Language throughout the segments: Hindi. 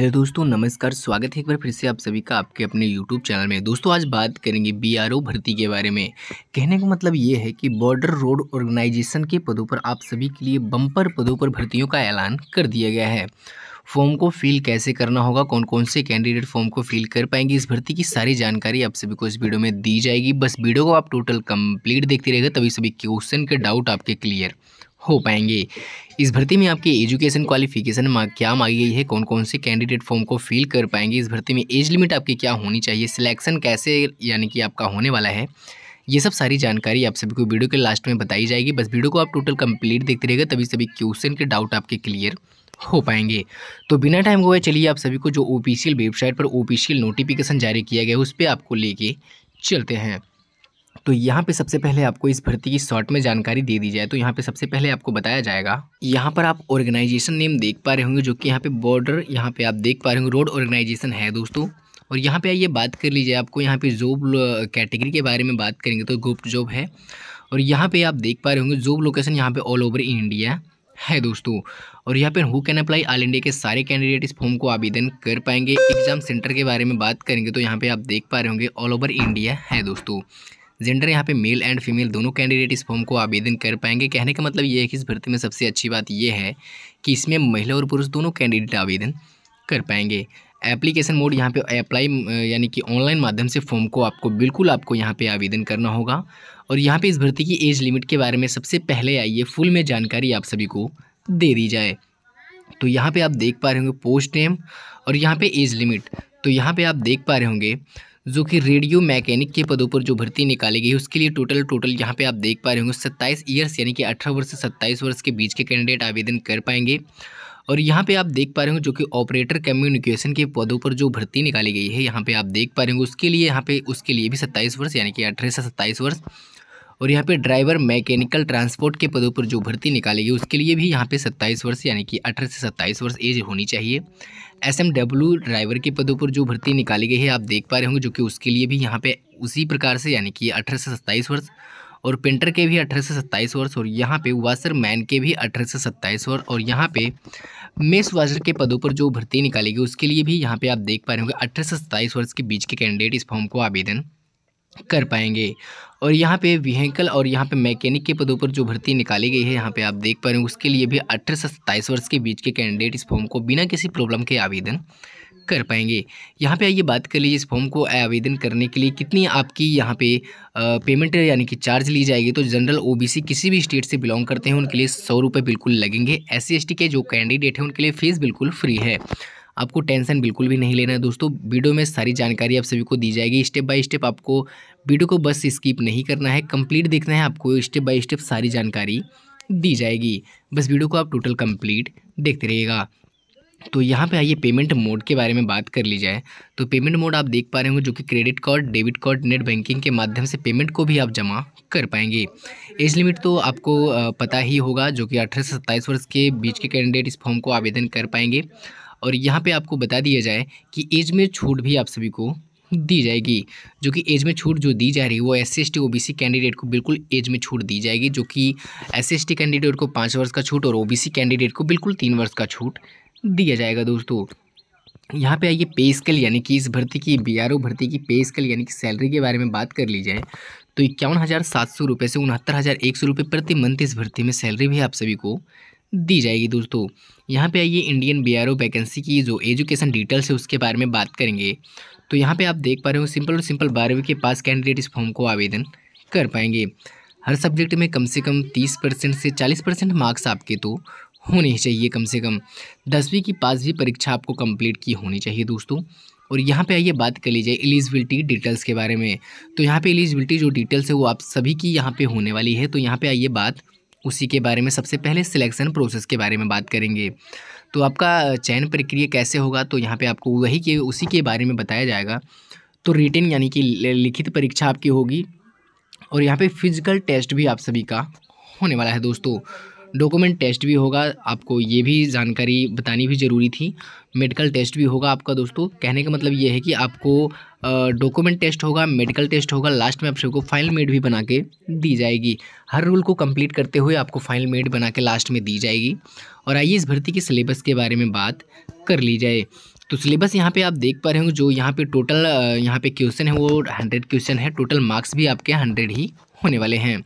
हेलो दोस्तों नमस्कार स्वागत है एक बार फिर से आप सभी का आपके अपने यूट्यूब चैनल में दोस्तों आज बात करेंगे बीआरओ भर्ती के बारे में कहने का मतलब ये है कि बॉर्डर रोड ऑर्गेनाइजेशन के पदों पर आप सभी के लिए बम्पर पदों पर भर्तियों का ऐलान कर दिया गया है फॉर्म को फिल कैसे करना होगा कौन कौन से कैंडिडेट फॉर्म को फिल कर पाएंगे इस भर्ती की सारी जानकारी आप सभी को इस वीडियो में दी जाएगी बस वीडियो को आप टोटल कंप्लीट देखते रहेगा तभी सभी क्वेश्चन के डाउट आपके क्लियर हो पाएंगे इस भर्ती में आपकी एजुकेशन क्वालिफिकेशन क्या मांगी गई है कौन कौन से कैंडिडेट फॉर्म को फिल कर पाएंगे इस भर्ती में एज लिमिट आपकी क्या होनी चाहिए सिलेक्शन कैसे यानी कि आपका होने वाला है ये सब सारी जानकारी आप सभी को वीडियो के लास्ट में बताई जाएगी बस वीडियो को आप टोटल कंप्लीट देखते रहेगा तभी सभी क्वेश्चन के डाउट आपके क्लियर हो पाएंगे तो बिना टाइम गवाए चलिए आप सभी को जो ऑफिशियल वेबसाइट पर ऑफिशियल नोटिफिकेशन जारी किया गया है उस पर आपको लेके चलते हैं तो यहाँ पे सबसे पहले आपको इस भर्ती की शॉर्ट में जानकारी दे दी जाए तो यहाँ पे सबसे पहले आपको बताया जाएगा यहाँ पर आप ऑर्गेनाइजेशन नेम देख पा रहे होंगे जो कि यहाँ पे बॉर्डर यहाँ पे आप देख पा रहे होंगे रोड ऑर्गेनाइजेशन है दोस्तों और यहाँ पे आइए बात कर लीजिए आपको यहाँ पे जॉब कैटेगरी के बारे में बात करेंगे तो ग्रुप जॉब है और यहाँ पर आप देख पा रहे होंगे जॉब लोकेशन यहाँ पर ऑल ओवर इंडिया है दोस्तों और यहाँ पर who can apply all India के सारे कैंडिडेट इस फॉर्म को आवेदन कर पाएंगे एग्जाम सेंटर के बारे में बात करेंगे तो यहाँ पर आप देख पा रहे होंगे ऑल ओवर इंडिया है दोस्तों जेंडर यहाँ पे मेल एंड फीमेल दोनों कैंडिडेट इस फॉर्म को आवेदन कर पाएंगे कहने का मतलब ये है कि इस भर्ती में सबसे अच्छी बात यह है कि इसमें महिला और पुरुष दोनों कैंडिडेट आवेदन कर पाएंगे एप्लीकेशन मोड यहाँ पे अप्लाई यानी कि ऑनलाइन माध्यम से फॉर्म को आपको बिल्कुल आपको यहाँ पे आवेदन करना होगा और यहाँ पे इस भर्ती की एज लिमिट के बारे में सबसे पहले आइए फुल में जानकारी आप सभी को दे दी जाए तो यहाँ पे आप देख पा रहे होंगे पोस्ट नेम और यहाँ पे एज लिमिट तो यहाँ पे आप देख पा रहे होंगे जो कि रेडियो मैकेनिक के पदों पर जो भर्ती निकाली गई है उसके लिए टोटल टोटल यहाँ पे आप देख पा रहे होंगे सत्ताईस ईयर्स यानी कि अठारह वर्ष से सत्ताईस वर्ष के बीच के कैंडिडेट आवेदन कर पाएंगे और यहाँ पे आप देख पा रहे हो जो कि ऑपरेटर कम्युनिकेशन के पदों पर जो भर्ती निकाली गई है यहाँ पे आप देख पा रहे हो उसके लिए यहाँ पे उसके लिए भी सत्ताईस वर्ष यानी कि अठारह से सत्ताईस वर्ष और यहाँ पे ड्राइवर मैकेनिकल ट्रांसपोर्ट के पदों पर जो भर्ती निकालेगी उसके लिए भी यहाँ पे सत्ताईस वर्ष यानी कि अठारह से सत्ताईस वर्ष एज होनी चाहिए एस ड्राइवर के पदों पर जो भर्ती निकाली गई है आप देख पा रहे होंगे जो कि उसके लिए भी यहाँ पर उसी प्रकार से यानी कि अठारह से सत्ताईस वर्ष और पेंटर के भी अठारह से सत्ताईस वर्ष और यहाँ पे वाशर मैन के भी अठारह से सत्ताईस वर्ष और यहाँ पे मेस वाशर के पदों पर जो भर्ती निकालेगी उसके लिए भी यहाँ पे आप देख पा रहे होंगे अठारह से सत्ताईस वर्ष के बीच के कैंडिडेट इस फॉर्म को आवेदन कर पाएंगे और यहाँ पे व्हीकल और यहाँ पे मैकेनिक के पदों पर जो भर्ती निकाली गई है यहाँ पे आप देख पा रहे हो उसके लिए भी अठारह से सत्ताईस वर्ष के बीच के कैंडिडेट इस फॉर्म को बिना किसी प्रॉब्लम के आवेदन कर पाएंगे यहाँ पे आइए बात कर लीजिए इस फॉर्म को आवेदन करने के लिए कितनी आपकी यहाँ पे पेमेंट यानी कि चार्ज ली जाएगी तो जनरल ओबीसी किसी भी स्टेट से बिलोंग करते हैं उनके लिए सौ रुपये बिल्कुल लगेंगे एस सी के जो कैंडिडेट हैं उनके लिए फ़ीस बिल्कुल फ्री है आपको टेंशन बिल्कुल भी नहीं लेना है दोस्तों वीडियो में सारी जानकारी आप सभी को दी जाएगी स्टेप बाय स्टेप आपको वीडियो को बस स्किप नहीं करना है कंप्लीट देखना है आपको स्टेप बाय स्टेप सारी जानकारी दी जाएगी बस वीडियो को आप टोटल कम्प्लीट देखते रहिएगा तो यहाँ पे आइए पेमेंट मोड के बारे में बात कर ली जाए तो पेमेंट मोड आप देख पा रहे होंगे जो कि credit card debit card net banking के माध्यम से पेमेंट को भी आप जमा कर पाएंगे एज लिमिट तो आपको पता ही होगा जो कि अठारह से सत्ताईस वर्ष के बीच के कैंडिडेट इस फॉर्म को आवेदन कर पाएंगे और यहाँ पे आपको बता दिया जाए कि एज में छूट भी आप सभी को दी जाएगी जो कि एज में छूट जो दी जा रही है वो S C S T O B C candidate को बिल्कुल एज में छूट दी जाएगी जो कि S C S T candidate को पाँच वर्ष का छूट और ओ बी सी कैंडिडेट को बिल्कुल तीन वर्ष का छूट दिया जाएगा दोस्तों यहाँ पे आइए पे स्केल यानी कि इस भर्ती की बी आर ओ भर्ती की पे स्केल यानी कि सैलरी के बारे में बात कर ली जाए तो इक्यावन हज़ार सात सौ रुपये से उनहत्तर हज़ार एक सौ रुपये प्रति मंथ इस भर्ती में सैलरी भी आप सभी को दी जाएगी दोस्तों यहाँ पे आइए Indian B R O vacancy की जो एजुकेशन डिटेल्स है उसके बारे में बात करेंगे तो यहाँ पे आप देख पा रहे हो सिंपल और सिंपल बारहवीं के पास कैंडिडेट इस फॉर्म को आवेदन कर पाएंगे हर सब्जेक्ट में कम से कम तीस परसेंट से चालीस परसेंट मार्क्स आपके तो होने ही चाहिए कम से कम दसवीं की पास भी परीक्षा आपको कम्प्लीट की होनी चाहिए दोस्तों और यहाँ पे आइए बात कर लीजिए एलिजिबिलिटी डिटेल्स के बारे में तो यहाँ पे एलिजिबिलिटी जो डिटेल्स है वो आप सभी की यहाँ पे होने वाली है तो यहाँ पे आइए बात उसी के बारे में सबसे पहले सिलेक्शन प्रोसेस के बारे में बात करेंगे तो आपका चयन प्रक्रिया कैसे होगा तो यहाँ पे आपको वही के उसी के बारे में बताया जाएगा तो रिटेन यानी कि लिखित परीक्षा आपकी होगी और यहाँ पे फिजिकल टेस्ट भी आप सभी का होने वाला है दोस्तों डॉक्यूमेंट टेस्ट भी होगा आपको ये भी जानकारी बतानी भी ज़रूरी थी मेडिकल टेस्ट भी होगा आपका दोस्तों कहने का मतलब ये है कि आपको डॉक्यूमेंट टेस्ट होगा मेडिकल टेस्ट होगा लास्ट में आप सबको फाइनल मेड भी बना के दी जाएगी हर रूल को कंप्लीट करते हुए आपको फाइनल मेड बना के लास्ट में दी जाएगी और आइए इस भर्ती के सिलेबस के बारे में बात कर ली जाए तो सिलेबस यहाँ पे आप देख पा रहे हो जो यहाँ पे टोटल यहाँ पे क्वेश्चन है वो हंड्रेड क्वेश्चन है टोटल मार्क्स भी आपके हंड्रेड ही होने वाले हैं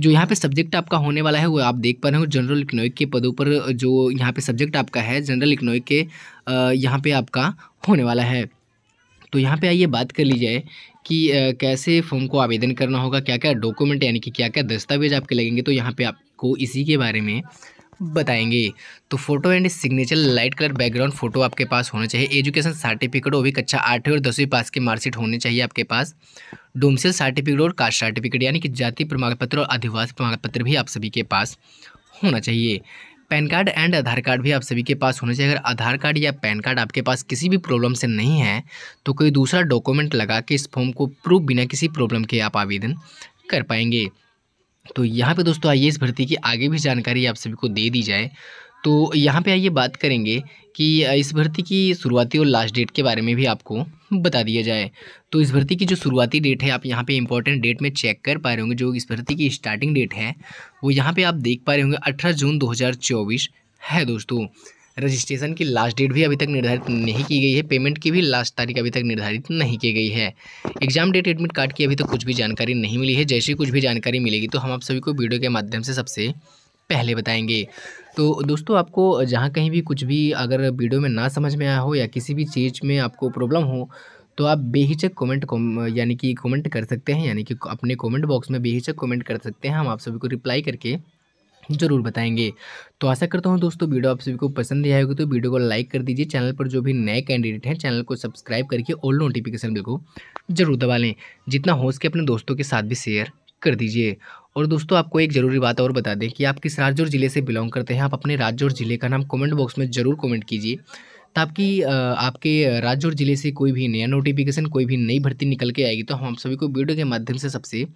जो यहाँ पे सब्जेक्ट आपका होने वाला है वो आप देख पा रहे हो जनरल इकनॉमिक के पदों पर जो यहाँ पे सब्जेक्ट आपका है जनरल इकनॉमिक के यहाँ पे आपका होने वाला है तो यहाँ पे आइए बात कर ली जाए कि कैसे फॉर्म को आवेदन करना होगा क्या क्या डॉक्यूमेंट यानी कि क्या क्या दस्तावेज आपके लगेंगे तो यहाँ पर आपको इसी के बारे में बताएंगे तो photo and signature light colour background photo आपके पास होना चाहिए एजुकेशन सर्टिफिकेट वो भी कक्षा अच्छा आठवीं और दसवीं पास की मार्कशीट होने चाहिए आपके पास डोमसेल सर्टिफिकेट और कास्ट सर्टिफिकेट यानी कि जाति प्रमाण पत्र और अधिवास प्रमाण पत्र भी आप सभी के पास होना चाहिए PAN card and Aadhaar card भी आप सभी के पास होना चाहिए अगर आधार कार्ड या पैन कार्ड आपके पास किसी भी प्रॉब्लम से नहीं है तो कोई दूसरा डॉक्यूमेंट लगा के इस फॉर्म को प्रूफ बिना किसी प्रॉब्लम के आप आवेदन कर पाएंगे तो यहाँ पे दोस्तों आई भर्ती की आगे भी जानकारी आप सभी को दे दी जाए तो यहाँ पे आइए बात करेंगे कि इस भर्ती की शुरुआती और लास्ट डेट के बारे में भी आपको बता दिया जाए तो इस भर्ती की जो शुरुआती डेट है आप यहाँ पे इंपॉर्टेंट डेट में चेक कर पा रहे होंगे जो इस भर्ती की स्टार्टिंग डेट है वो यहाँ पे आप देख पा रहे होंगे अठारह जून 2024 है दोस्तों रजिस्ट्रेशन की लास्ट डेट भी अभी तक निर्धारित नहीं की गई है पेमेंट की भी लास्ट तारीख अभी तक निर्धारित नहीं की गई है एग्जाम डेट एडमिट कार्ड की अभी तक तो कुछ भी जानकारी नहीं मिली है जैसे कुछ भी जानकारी मिलेगी तो हम आप सभी को वीडियो के माध्यम से सबसे पहले बताएंगे तो दोस्तों आपको जहाँ कहीं भी कुछ भी अगर वीडियो में ना समझ में आया हो या किसी भी चीज़ में आपको प्रॉब्लम हो तो आप बेहिचक कमेंट यानी कि कमेंट कर सकते हैं यानी कि अपने कमेंट बॉक्स में बेहिचक कमेंट कर सकते हैं हम आप सभी को रिप्लाई करके ज़रूर बताएंगे तो आशा करता हूँ दोस्तों वीडियो आप सभी को पसंद आया होगी तो वीडियो को लाइक कर दीजिए चैनल पर जो भी नए कैंडिडेट हैं चैनल को सब्सक्राइब करके ऑल नोटिफिकेशन बिल को जरूर दबा लें जितना हो सके अपने दोस्तों के साथ भी शेयर कर दीजिए और दोस्तों आपको एक ज़रूरी बात और बता दें कि आप किस राज्य और ज़िले से बिलोंग करते हैं आप अपने राज्य और ज़िले का नाम कमेंट बॉक्स में ज़रूर कमेंट कीजिए ताकि आपके राज्य और ज़िले से कोई भी नया नोटिफिकेशन कोई भी नई भर्ती निकल के आएगी तो हम सभी को वीडियो के माध्यम से सबसे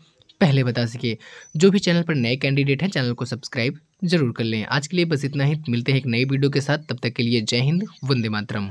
पहले बता सके जो भी चैनल पर नए कैंडिडेट हैं चैनल को सब्सक्राइब जरूर कर लें आज के लिए बस इतना ही मिलते हैं एक नई वीडियो के साथ तब तक के लिए जय हिंद वंदे मातरम